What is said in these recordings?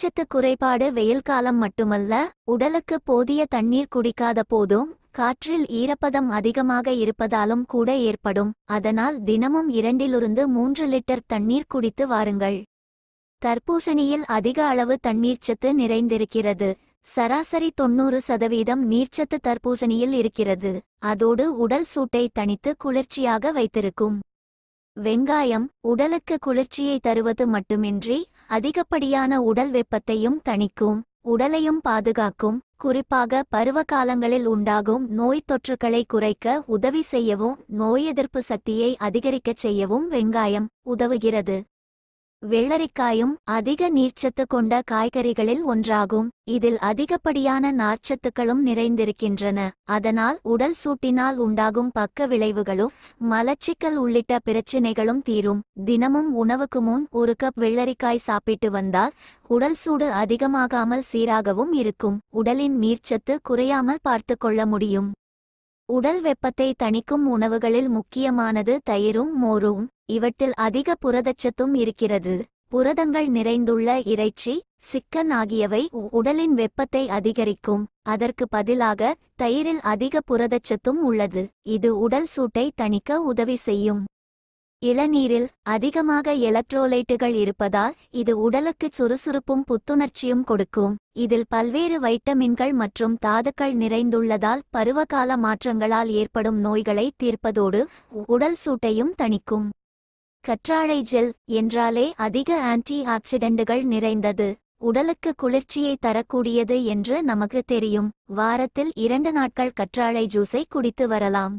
ஊட்டச்சத்து குறைபாடு வெயில் காலம் மட்டுமல்ல உடலுக்கு போதிய தண்ணீர் குடிக்காத போதும் காற்றில் ஈரப்பதம் அதிகமாக இருப்பதாலும் கூட ஏற்படும் அதனால் தினமும் இரண்டிலிருந்து மூன்று லிட்டர் தண்ணீர் குடித்து வாருங்கள் தர்பூசணியில் அதிக அளவு தண்ணீர்ச்சத்து நிறைந்திருக்கிறது சராசரி தொன்னூறு சதவீதம் நீர்ச்சத்து தர்பூசணியில் இருக்கிறது அதோடு உடல் சூட்டை தணித்து குளிர்ச்சியாக வைத்திருக்கும் வெங்காயம் உடலுக்கு குளிர்ச்சியை தருவது மட்டுமின்றி அதிகப்படியான உடல் வெப்பத்தையும் தணிக்கும் உடலையும் பாதுகாக்கும் குறிப்பாக பருவ காலங்களில் உண்டாகும் நோய் தொற்றுகளை குறைக்க உதவி செய்யவும் நோய் எதிர்ப்பு சக்தியை அதிகரிக்கச் செய்யவும் வெங்காயம் உதவுகிறது வெள்ளரிக்காயும் அதிக நீர்ச்சத்து கொண்ட காய்கறிகளில் ஒன்றாகும் இதில் அதிகப்படியான நார்ச்சத்துக்களும் நிறைந்திருக்கின்றன அதனால் உடல் சூட்டினால் உண்டாகும் பக்க விளைவுகளும் மலச்சிக்கல் உள்ளிட்ட பிரச்சினைகளும் தீரும் தினமும் உணவுக்கு முன் ஒரு கப் வெள்ளரிக்காய் சாப்பிட்டு வந்தால் உடல் சூடு அதிகமாகாமல் சீராகவும் இருக்கும் உடலின் நீர்ச்சத்து குறையாமல் பார்த்து கொள்ள முடியும் உடல் வெப்பத்தை தணிக்கும் உணவுகளில் முக்கியமானது தயிரும் மோரும் இவற்றில் அதிக புரதச்சத்தும் இருக்கிறது புரதங்கள் நிறைந்துள்ள இறைச்சி சிக்கன் ஆகியவை உடலின் வெப்பத்தை அதிகரிக்கும் அதற்கு பதிலாக தயிரில் அதிக புரதச்சத்தும் உள்ளது இது உடல் சூட்டை தணிக்க உதவி செய்யும் இளநீரில் அதிகமாக எலக்ட்ரோலைட்டுகள் இருப்பதால் இது உடலுக்கு சுறுசுறுப்பும் புத்துணர்ச்சியும் கொடுக்கும் இதில் பல்வேறு வைட்டமின்கள் மற்றும் தாதுக்கள் நிறைந்துள்ளதால் பருவகால மாற்றங்களால் ஏற்படும் நோய்களை தீர்ப்பதோடு உடல் சூட்டையும் தணிக்கும் கற்றாழை ஜெல் என்றாலே அதிக ஆன்டி ஆக்சிடென்ட்டுகள் நிறைந்தது உடலுக்கு குளிர்ச்சியை தரக்கூடியது என்று நமக்கு தெரியும் வாரத்தில் இரண்டு நாட்கள் கற்றாழை ஜூஸை குடித்து வரலாம்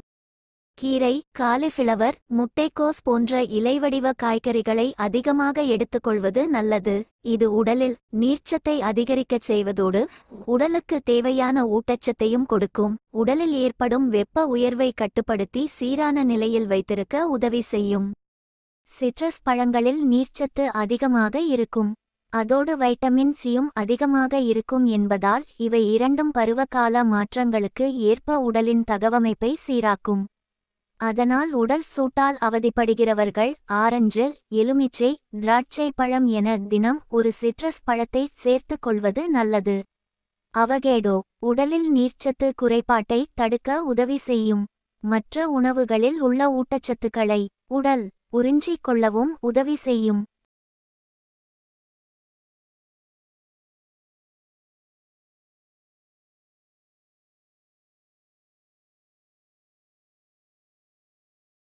கீரை காலிஃபிளவர் முட்டைக்கோஸ் போன்ற இலைவடிவ காய்கறிகளை அதிகமாக எடுத்துக்கொள்வது நல்லது இது உடலில் நீர்ச்சத்தை அதிகரிக்கச் செய்வதோடு உடலுக்கு தேவையான ஊட்டச்சத்தையும் கொடுக்கும் உடலில் ஏற்படும் வெப்ப உயர்வை கட்டுப்படுத்தி சீரான நிலையில் வைத்திருக்க உதவி செய்யும் சிட்ரஸ் பழங்களில் நீர்ச்சத்து அதிகமாக இருக்கும் அதோடு வைட்டமின் சியும் அதிகமாக இருக்கும் என்பதால் இவை இரண்டும் பருவகால மாற்றங்களுக்கு ஏற்ப உடலின் தகவமைப்பை சீராக்கும் அதனால் உடல் சூட்டால் அவதிப்படுகிறவர்கள் ஆரஞ்சு எலுமிச்சை திராட்சை பழம் என தினம் ஒரு சிட்ரஸ் பழத்தை சேர்த்து கொள்வது நல்லது அவகேடோ உடலில் நீர்ச்சத்து குறைபாட்டை தடுக்க உதவி செய்யும் மற்ற உணவுகளில் உள்ள ஊட்டச்சத்துக்களை உடல் உறிஞ்சிக் கொள்ளவும் உதவி செய்யும்